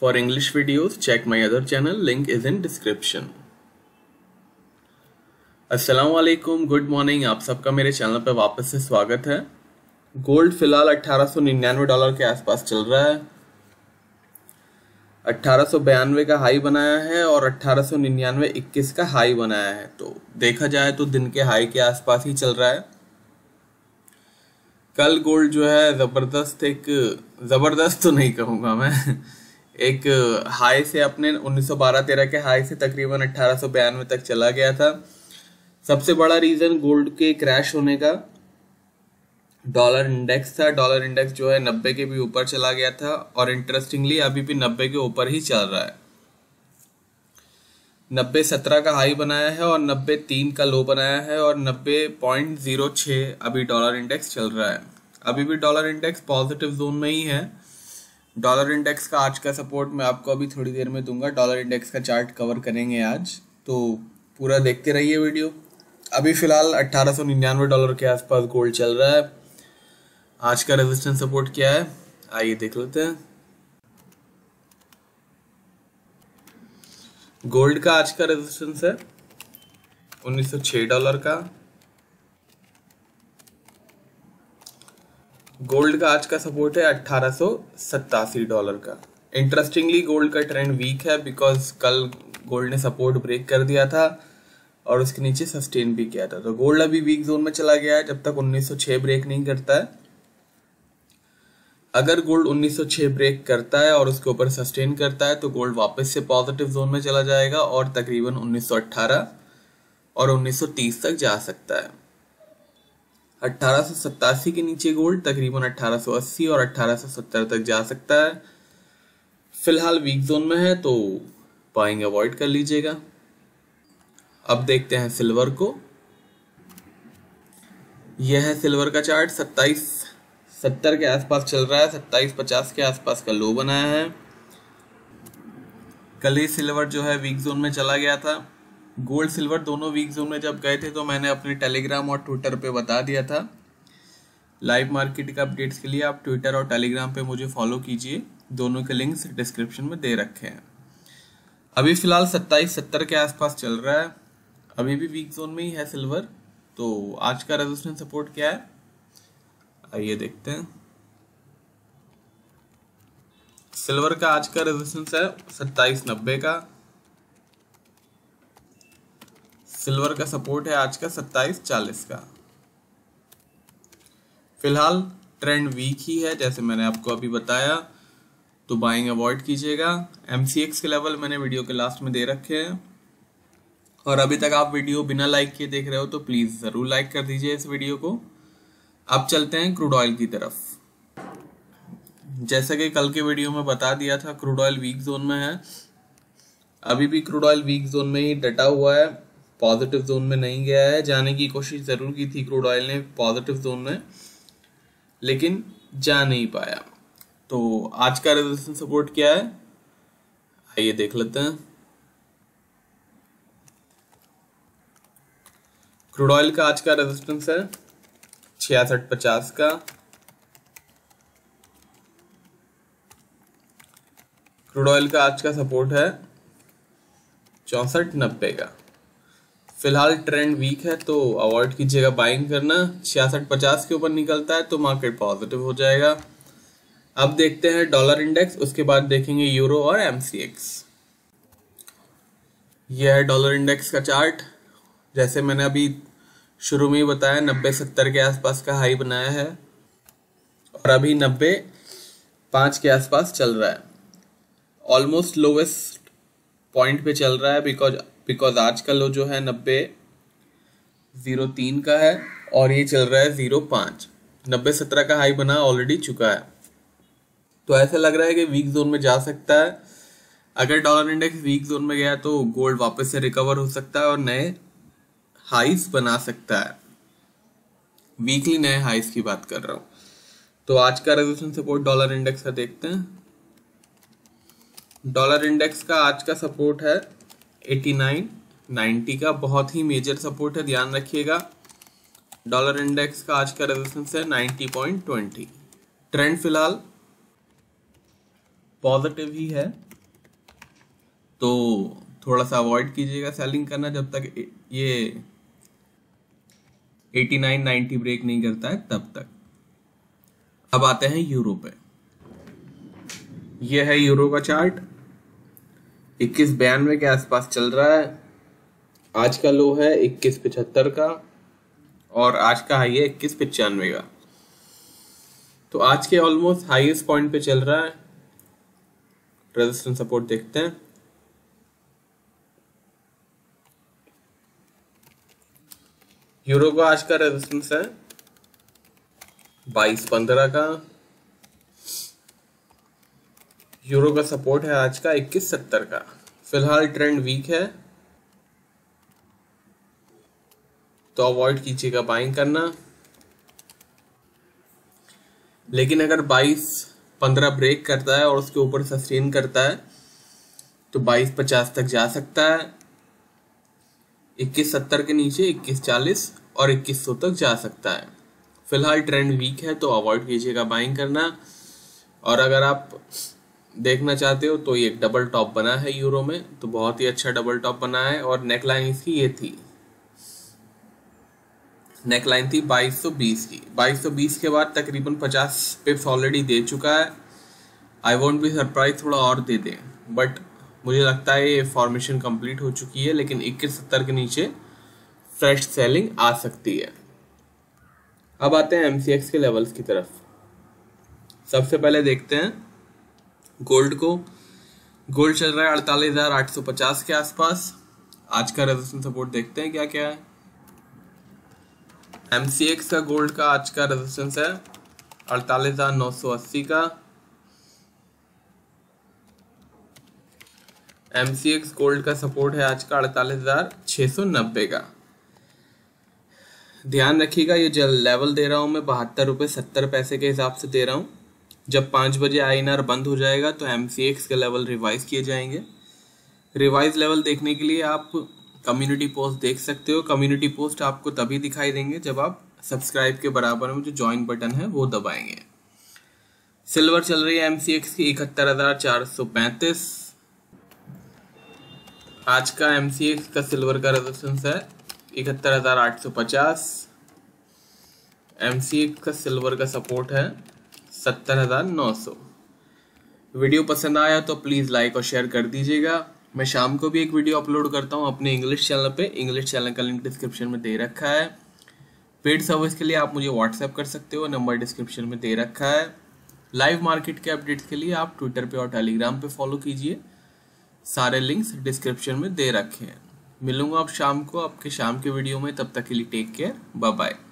For English videos, check my other channel, link is in description. Aslam good morning आप सबका मेरे channel पर वापस से स्वागत है गोल्ड फिलहाल 1899 डॉलर के आसपास चल रहा है अट्ठारह का हाई बनाया है और 1899 21 का हाई बनाया है तो देखा जाए तो दिन के हाई के आसपास ही चल रहा है कल गोल्ड जो है ज़बरदस्त एक ज़बरदस्त तो नहीं कहूँगा मैं एक हाई से अपने 1912-13 के हाई से तकरीबन अट्ठारह तक चला गया था सबसे बड़ा रीज़न गोल्ड के क्रैश होने का डॉलर इंडेक्स था डॉलर इंडेक्स जो है नब्बे के भी ऊपर चला गया था और इंटरेस्टिंगली अभी भी नब्बे के ऊपर ही चल रहा है नब्बे सत्रह का हाई बनाया है और नब्बे तीन का लो बनाया है और नब्बे पॉइंट जीरो छः अभी डॉलर इंडेक्स चल रहा है अभी भी डॉलर इंडेक्स पॉजिटिव जोन में ही है डॉलर इंडेक्स का आज का सपोर्ट मैं आपको अभी थोड़ी देर में दूंगा डॉलर इंडेक्स का चार्ट कवर करेंगे आज तो पूरा देखते रहिए वीडियो अभी फ़िलहाल अट्ठारह डॉलर के आसपास गोल्ड चल रहा है आज का रेजिस्टेंस सपोर्ट क्या है आइए देख लेते हैं गोल्ड का आज का रेजिस्टेंस है 1906 डॉलर का गोल्ड का आज का सपोर्ट है अट्ठारह डॉलर का इंटरेस्टिंगली गोल्ड का ट्रेंड वीक है बिकॉज कल गोल्ड ने सपोर्ट ब्रेक कर दिया था और उसके नीचे सस्टेन भी किया था तो गोल्ड अभी वीक जोन में चला गया है जब तक 1906 ब्रेक नहीं करता है अगर गोल्ड 1906 ब्रेक करता है और उसके ऊपर सस्टेन करता है तो गोल्ड वापस से पॉजिटिव जोन में चला जाएगा और तकरीबन 1918 और 1930 तक जा सकता है 1887 के नीचे गोल्ड तकरीबन 1880 और 1870 तक जा सकता है फिलहाल वीक जोन में है तो बाइंग अवॉइड कर लीजिएगा अब देखते हैं सिल्वर को यह है सिल्वर का चार्ट 27 70 के आसपास चल रहा है 27 50 के आसपास का लो बनाया है कल ही सिल्वर जो है वीक जोन में चला गया था गोल्ड सिल्वर दोनों वीक जोन में जब गए थे तो मैंने अपने टेलीग्राम और ट्विटर पे बता दिया था लाइव मार्केट के अपडेट्स के लिए आप ट्विटर और टेलीग्राम पे मुझे फॉलो कीजिए दोनों के लिंक्स डिस्क्रिप्शन में दे रखे हैं अभी फ़िलहाल सत्ताईस सत्तर के आसपास चल रहा है अभी भी वीक जोन में ही है सिल्वर तो आज का रेजिस्टेंस सपोर्ट क्या है आइए देखते हैं सिल्वर का आज का रेजिस्टेंस है सत्ताईस नब्बे का सिल्वर का सपोर्ट है आज का सत्ताईस चालीस का फिलहाल ट्रेंड वीक ही है जैसे मैंने आपको अभी बताया तो बाइंग अवॉइड कीजिएगा एम के लेवल मैंने वीडियो के लास्ट में दे रखे हैं और अभी तक आप वीडियो बिना लाइक किए देख रहे हो तो प्लीज़ ज़रूर लाइक कर दीजिए इस वीडियो को अब चलते हैं क्रूड ऑयल की तरफ जैसा कि कल के वीडियो में बता दिया था क्रूड ऑयल वीक जोन में है अभी भी क्रूड ऑयल वीक जोन में ही डटा हुआ है पॉजिटिव जोन में नहीं गया है जाने की कोशिश ज़रूर की थी क्रूड ऑयल ने पॉजिटिव जोन में लेकिन जा नहीं पाया तो आज का रेजिस्टेंस सपोर्ट क्या है आइए देख लेते हैं क्रूड ऑयल का आज का रेजिस्टेंस है छियासठ पचास का क्रूड ऑयल का आज का सपोर्ट है चौसठ नब्बे का फिलहाल ट्रेंड वीक है तो अवॉइड कीजिएगा बाइंग करना छियासठ पचास के ऊपर निकलता है तो मार्केट पॉजिटिव हो जाएगा अब देखते हैं डॉलर इंडेक्स उसके बाद देखेंगे यूरो और एम यह है डॉलर इंडेक्स का चार्ट जैसे मैंने अभी शुरू में ही बताया नब्बे सत्तर के आसपास का हाई बनाया है और अभी नब्बे पाँच के आसपास चल रहा है ऑलमोस्ट लोवेस्ट पॉइंट पे चल रहा है बिकॉज बिकॉज आज का लो जो है नब्बे ज़ीरो तीन का है और ये चल रहा है ज़ीरो पाँच नब्बे सत्रह का हाई बना ऑलरेडी चुका है तो ऐसा लग रहा है कि वीक जोन में जा सकता है अगर डॉलर इंडेक्स वीक जोन में गया तो गोल्ड वापस से रिकवर हो सकता है और नए हाइस बना सकता है वीकली नए हाइस की बात कर रहा हूँ तो आज का रेजोल्यूशन सपोर्ट डॉलर इंडेक्स का देखते हैं डॉलर इंडेक्स का आज का सपोर्ट है 89 90 का बहुत ही मेजर सपोर्ट है ध्यान रखिएगा डॉलर इंडेक्स का आज का रेजिस्टेंस है 90.20 ट्रेंड फिलहाल पॉजिटिव ही है तो थोड़ा सा अवॉइड कीजिएगा सेलिंग करना जब तक ये 89 90 ब्रेक नहीं करता है तब तक अब आते हैं यूरो पे यह है यूरो का चार्ट इक्कीस बयानवे के आसपास चल रहा है आज का लो है इक्कीस पिछहत्तर का और आज का हाई है इक्कीस पचानवे का तो आज के ऑलमोस्ट हाईएस्ट पॉइंट पे चल रहा है रेजिस्टेंस सपोर्ट देखते हैं यूरो का आज का रेजिस्टेंस है बाईस पंद्रह का यूरो का सपोर्ट है आज का इक्कीस सत्तर का फिलहाल ट्रेंड वीक है तो अवॉइड कीजिएगा बाइंग करना लेकिन अगर 22 पंद्रह ब्रेक करता है और उसके ऊपर सस्टेन करता है तो 22 पचास तक जा सकता है इक्कीस सत्तर के नीचे इक्कीस चालीस और इक्कीस सौ तक जा सकता है फिलहाल ट्रेंड वीक है तो अवॉइड कीजिएगा बाइंग करना और अगर आप देखना चाहते हो तो ये एक डबल टॉप बना है यूरो में तो बहुत ही अच्छा डबल टॉप बना है और नेक लाइन इसकी ये थी नेक लाइन थी 2220 की 2220 के बाद तकरीबन 50 पिप्स ऑलरेडी दे चुका है आई वॉन्ट बी सरप्राइज थोड़ा और दे दें बट मुझे लगता है ये फॉर्मेशन कंप्लीट हो चुकी है लेकिन इक्कीस सत्तर के नीचे फ्रेश सेलिंग आ सकती है अब आते हैं एम के लेवल्स की तरफ सबसे पहले देखते हैं गोल्ड को गोल्ड चल रहा है अड़तालीस हज़ार आठ सौ पचास के आसपास आज का रेजिस्टेंस सपोर्ट देखते हैं क्या क्या है एम सी एक्स का गोल्ड का आज का रेजिस्टेंस है अड़तालीस हज़ार नौ सौ अस्सी का एम सी एक्स गोल्ड का सपोर्ट है आज का अड़तालीस हज़ार छह सौ नब्बे का ध्यान रखिएगा ये लेवल दे रहा हूँ मैं बहत्तर रुपये सत्तर पैसे के हिसाब से दे रहा हूँ जब पाँच बजे आई बंद हो जाएगा तो एम के लेवल रिवाइज किए जाएंगे रिवाइज लेवल देखने के लिए आप कम्युनिटी पोस्ट देख सकते हो कम्युनिटी पोस्ट आपको तभी दिखाई देंगे जब आप सब्सक्राइब के बराबर में जो ज्वाइन बटन है वो दबाएंगे सिल्वर चल रही है एम की इकहत्तर हज़ार चार सौ पैंतीस आज का एम सी एक्स का सिल्वर का रेजिस्टेंस है इकहत्तर हज़ार आठ सौ पचास एम सी एक्स का सिल्वर का सपोर्ट है सत्तर हज़ार नौ सौ वीडियो पसंद आया तो प्लीज़ लाइक और शेयर कर दीजिएगा मैं शाम को भी एक वीडियो अपलोड करता हूँ अपने इंग्लिश चैनल पे इंग्लिश चैनल का लिंक डिस्क्रिप्शन में दे रखा है पेड सर्विस के लिए आप मुझे व्हाट्सएप कर सकते हो नंबर डिस्क्रिप्शन में दे रखा है लाइव मार्केट के अपडेट्स के लिए आप ट्विटर पे और टेलीग्राम पे फॉलो कीजिए सारे लिंक्स डिस्क्रिप्शन में दे रखे हैं मिलूंगा आप शाम को आपके शाम के वीडियो में तब तक के लिए टेक केयर बाय बाय